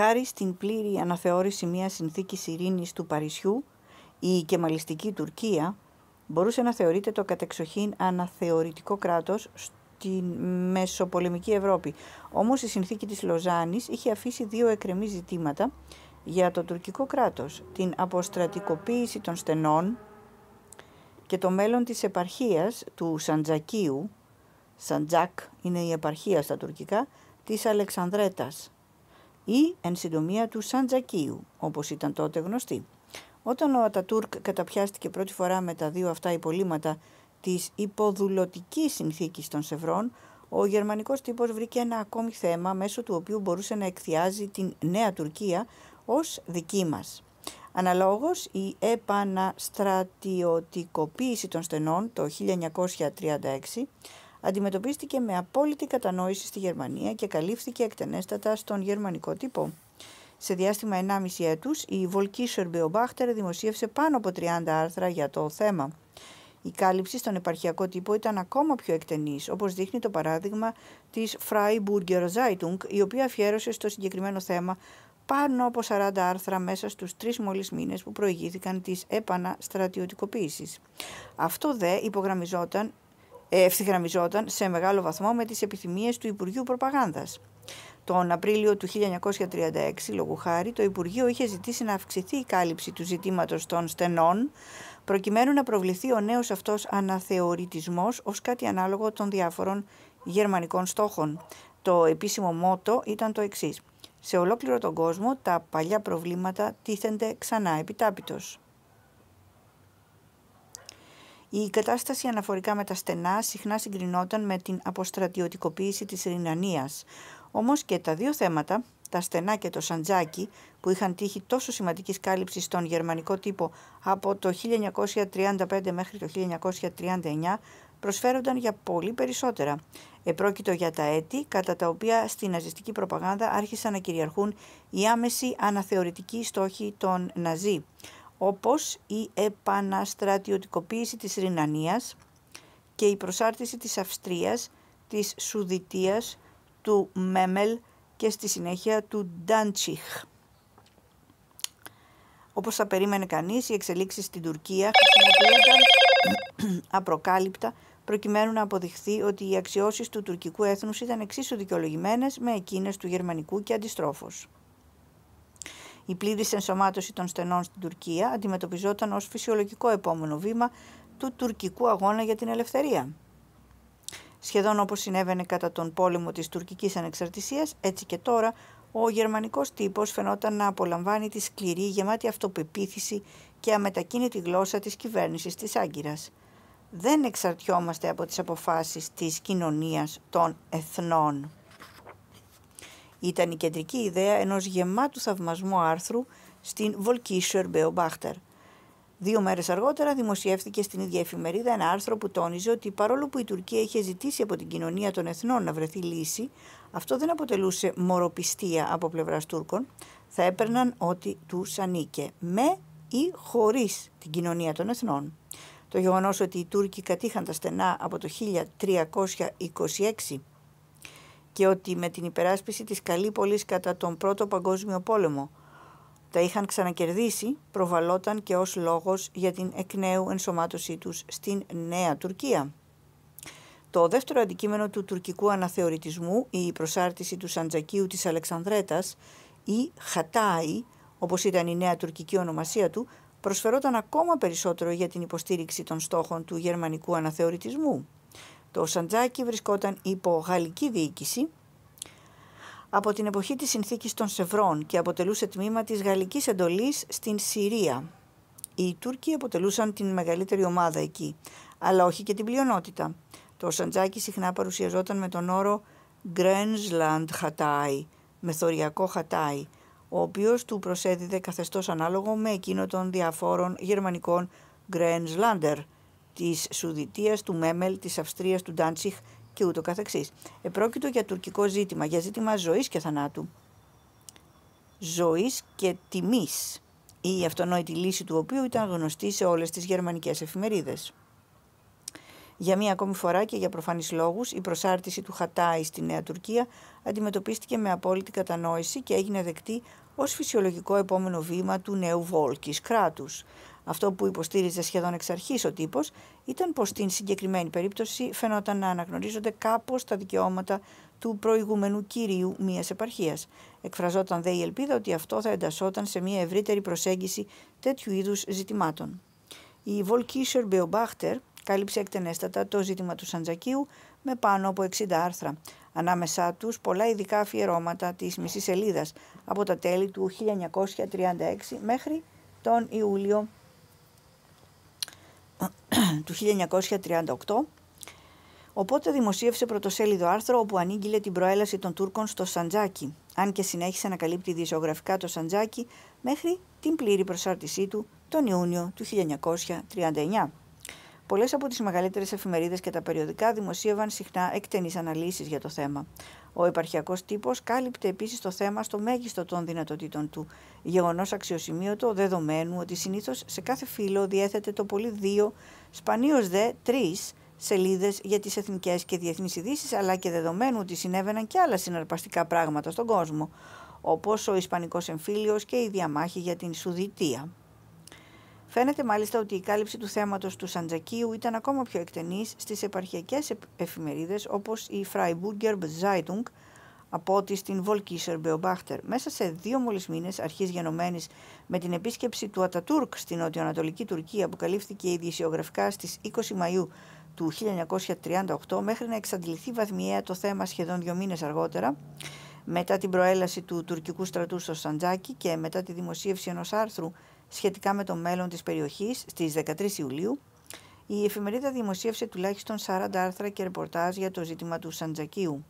Χάρη στην πλήρη αναθεώρηση μιας συνθήκης ειρήνης του Παρισιού, η κεμαλιστική Τουρκία μπορούσε να θεωρείται το κατεξοχήν αναθεωρητικό κράτος στη Μεσοπολεμική Ευρώπη. Όμως η συνθήκη της Λοζάνης είχε αφήσει δύο εκρεμή ζητήματα για το τουρκικό κράτος, την αποστρατικοποίηση των στενών και το μέλλον της επαρχίας του Σαντζακίου, Σαντζάκ είναι η επαρχία στα τουρκικά, της Αλεξανδρέτας ή εν συντομία του Σαντζακίου, όπως ήταν τότε γνωστή. Όταν ο Ατατούρκ καταπιάστηκε πρώτη φορά με τα δύο αυτά υπολείμματα της υποδουλωτικής συνθήκης των Σευρών, ο γερμανικός τύπος βρήκε ένα ακόμη θέμα μέσω του οποίου μπορούσε να εκθιάζει την νέα Τουρκία ως δική μας. Αναλόγως, η επαναστρατιωτικοποίηση των στενών το 1936 αντιμετωπίστηκε με απόλυτη κατανόηση στη Γερμανία και καλύφθηκε εκτενέστατα στον γερμανικό τύπο. Σε διάστημα 1,5 έτους, η Βολκίσορ Μπεομπάχτερ δημοσίευσε πάνω από 30 άρθρα για το θέμα. Η κάλυψη στον επαρχιακό τύπο ήταν ακόμα πιο εκτενής, όπως δείχνει το παράδειγμα της Freiburger Zeitung, η οποία αφιέρωσε στο συγκεκριμένο θέμα πάνω από 40 άρθρα μέσα στους τρεις μόλις μήνες που προηγήθηκαν της επαναστρατιωτικοποίησης. Αυτό δε υπογραμμιζόταν ε, ευθυγραμμιζόταν σε μεγάλο βαθμό με τις επιθυμίες του Υπουργείου Προπαγάνδας. Τον Απρίλιο του 1936, λόγου χάρη, το Υπουργείο είχε ζητήσει να αυξηθεί η κάλυψη του ζητήματος των στενών, προκειμένου να προβληθεί ο νέος αυτός αναθεωρητισμός ως κάτι ανάλογο των διάφορων γερμανικών στόχων. Το επίσημο μότο ήταν το εξής. Σε ολόκληρο τον κόσμο τα παλιά προβλήματα τίθενται ξανά επιτάπητος. Η κατάσταση αναφορικά με τα στενά συχνά συγκρινόταν με την αποστρατιωτικοποίηση της Ρινανίας. Όμως και τα δύο θέματα, τα στενά και το Σαντζάκι, που είχαν τύχει τόσο σημαντικής κάλυψης στον γερμανικό τύπο από το 1935 μέχρι το 1939, προσφέρονταν για πολύ περισσότερα. Επρόκειτο για τα έτη κατά τα οποία στη ναζιστική προπαγάνδα άρχισαν να κυριαρχούν οι άμεση αναθεωρητικοί στόχοι των Ναζί όπως η επαναστρατιωτικοποίηση της Ρινανίας και η προσάρτηση της Αυστρίας, της Σουδητίας, του Μέμελ και στη συνέχεια του Ντάντσιχ. Όπως θα περίμενε κανείς, οι εξελίξεις στην Τουρκία χρησιμοποιούνταν απροκάλυπτα προκειμένου να αποδειχθεί ότι οι αξιώσεις του τουρκικού έθνους ήταν εξίσου δικαιολογημένες με εκείνες του γερμανικού και αντιστρόφως. Η πλήρης ενσωμάτωση των στενών στην Τουρκία αντιμετωπιζόταν ως φυσιολογικό επόμενο βήμα του τουρκικού αγώνα για την ελευθερία. Σχεδόν όπως συνέβαινε κατά τον πόλεμο της τουρκικής ανεξαρτησίας, έτσι και τώρα ο γερμανικός τύπος φαινόταν να απολαμβάνει τη σκληρή, γεμάτη αυτοπεποίθηση και αμετακίνητη γλώσσα της κυβέρνησης της Άγκυρας. Δεν εξαρτιόμαστε από τις αποφάσεις της κοινωνίας των εθνών ήταν η κεντρική ιδέα ενός γεμάτου θαυμασμού άρθρου στην Volkischer Beobachter. Δύο μέρες αργότερα δημοσιεύθηκε στην ίδια εφημερίδα ένα άρθρο που τόνιζε ότι παρόλο που η Τουρκία είχε ζητήσει από την κοινωνία των εθνών να βρεθεί λύση, αυτό δεν αποτελούσε μοροπιστία από πλευράς Τούρκων. Θα έπαιρναν ό,τι τους ανήκε, με ή χωρίς την κοινωνία των εθνών. Το γεγονός ότι οι Τούρκοι κατήχαν τα στενά από το 1326 και ότι με την υπεράσπιση της Καλύπολης κατά τον Πρώτο Παγκόσμιο Πόλεμο τα είχαν ξανακερδίσει, προβαλόταν και ως λόγος για την εκ νέου ενσωμάτωσή τους στην Νέα Τουρκία. Το δεύτερο αντικείμενο του τουρκικού αναθεωρητισμού, η προσάρτηση του Σαντζακίου της Αλεξανδρέτας ή Χατάι, όπως ήταν η νέα τουρκική ονομασία του, προσφερόταν ακόμα περισσότερο για την υποστήριξη των στόχων του γερμανικού αναθεωρητισμού. Το Σαντζάκι βρισκόταν υπό γαλλική διοίκηση από την εποχή της συνθήκης των Σευρών και αποτελούσε τμήμα της γαλλικής εντολής στην Συρία. Οι Τούρκοι αποτελούσαν την μεγαλύτερη ομάδα εκεί, αλλά όχι και την πλειονότητα. Το Σαντζάκι συχνά παρουσιαζόταν με τον όρο «Grenzland Χατάι», μεθοριακό Χατάι, ο οποίος του προσέδιδε καθεστώς ανάλογο με εκείνο των διαφόρων γερμανικών Grenzlander, της Σουδητίας, του Μέμελ, της Αυστρίας, του Ντάντσιχ και ούτω καθεξής. Επρόκειτο για τουρκικό ζήτημα, για ζήτημα ζωής και θανάτου. Ζωής και τιμής. Η αυτονόητη λύση του οποίου ήταν γνωστή σε όλες τις γερμανικές εφημερίδες. Για μία ακόμη φορά και για προφανείς λόγους, η προσάρτηση του Χατάη στη Νέα Τουρκία αντιμετωπίστηκε με απόλυτη κατανόηση και έγινε δεκτή ως φυσιολογικό επόμενο βήμα του νέου Βόλκης κράτους. Αυτό που υποστήριζε σχεδόν εξ αρχής ο τύπος ήταν πως στην συγκεκριμένη περίπτωση φαινόταν να αναγνωρίζονται κάπως τα δικαιώματα του προηγούμενου κυρίου μια επαρχίας. Εκφραζόταν δε η ελπίδα ότι αυτό θα εντασσόταν σε μια ευρύτερη προσέγγιση τέτοιου είδους ζητημάτων. Η Volkischer Μπεομπάχτερ κάλυψε εκτενέστατα το ζήτημα του Σαντζακίου με πάνω από 60 άρθρα. Ανάμεσά τους πολλά ειδικά αφιερώματα της μισής σελίδας από τα τέλη του 1936 μέχρι τον Ιούλιο του 1938, οπότε δημοσίευσε πρωτοσέλιδο άρθρο όπου ανήγγειλε την προέλαση των Τούρκων στο Σαντζάκι, αν και συνέχισε να καλύπτει δισογραφικά το Σαντζάκι μέχρι την πλήρη προσάρτησή του τον Ιούνιο του 1939. Πολλές από τις μεγαλύτερες εφημερίδες και τα περιοδικά δημοσίευαν συχνά εκτενείς αναλύσεις για το θέμα. Ο επαρχιακός τύπος κάλυπτε επίσης το θέμα στο μέγιστο των δυνατοτήτων του. Γεγονός αξιοσημείωτο δεδομένου ότι συνήθως σε κάθε φύλλο διέθετε το πολύ δύο, σπανίως δε τρεις σελίδες για τις εθνικές και διεθνείς ειδήσεις, αλλά και δεδομένου ότι συνέβαιναν και άλλα συναρπαστικά πράγματα στον κόσμο, όπως ο Ισπανικός εμφύλιος και η διαμάχη για την Σουδητία. Φαίνεται μάλιστα ότι η κάλυψη του θέματος του Σαντζακίου ήταν ακόμα πιο εκτενής στις επαρχιακές εφημερίδες όπως η Freiburger Zeitung από ότι στην Volkischer Beobachter. Μέσα σε δύο μόλις μήνες αρχής γενομένης με την επίσκεψη του Ατατούρκ στην νοτιοανατολική Τουρκία που καλύφθηκε ειδησιογραφικά στις 20 Μαΐου του 1938 μέχρι να εξαντληθεί βαθμιαία το θέμα σχεδόν δύο μήνες αργότερα μετά την προέλαση του τουρκικού στρατού στο Σαντζάκι και μετά τη δημοσίευση ενός άρθρου σχετικά με το μέλλον της περιοχής στις 13 Ιουλίου, η εφημερίδα δημοσίευσε τουλάχιστον 40 άρθρα και ρεπορτάζ για το ζήτημα του Σαντζακίου.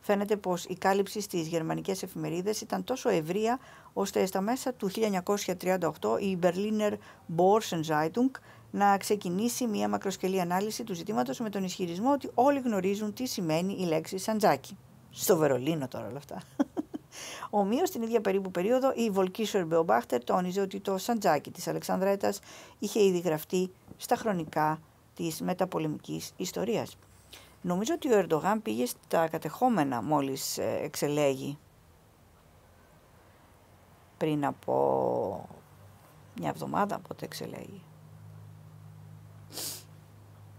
Φαίνεται πως η κάλυψη στις γερμανικές εφημερίδες ήταν τόσο ευρεία, ώστε στα μέσα του 1938 η Berliner Börsen-Zeitung να ξεκινήσει μια μακροσκελή ανάλυση του ζητήματος με τον ισχυρισμό ότι όλοι γνωρίζουν τι σημαίνει η λέξη Σαντζάκι. Στο Βερολίνο τώρα όλα αυτά. Ομοίως, την ίδια περίπου περίοδο, η Βολκίσορ Μπεομπάχτερ τόνιζε ότι το Σαντζάκι της Αλεξανδρέτας είχε ήδη γραφτεί στα χρονικά της μεταπολεμικής ιστορίας. Νομίζω ότι ο Ερντογάν πήγε στα κατεχόμενα μόλις ε, εξελέγει πριν από μια εβδομάδα πότε εξελέγει.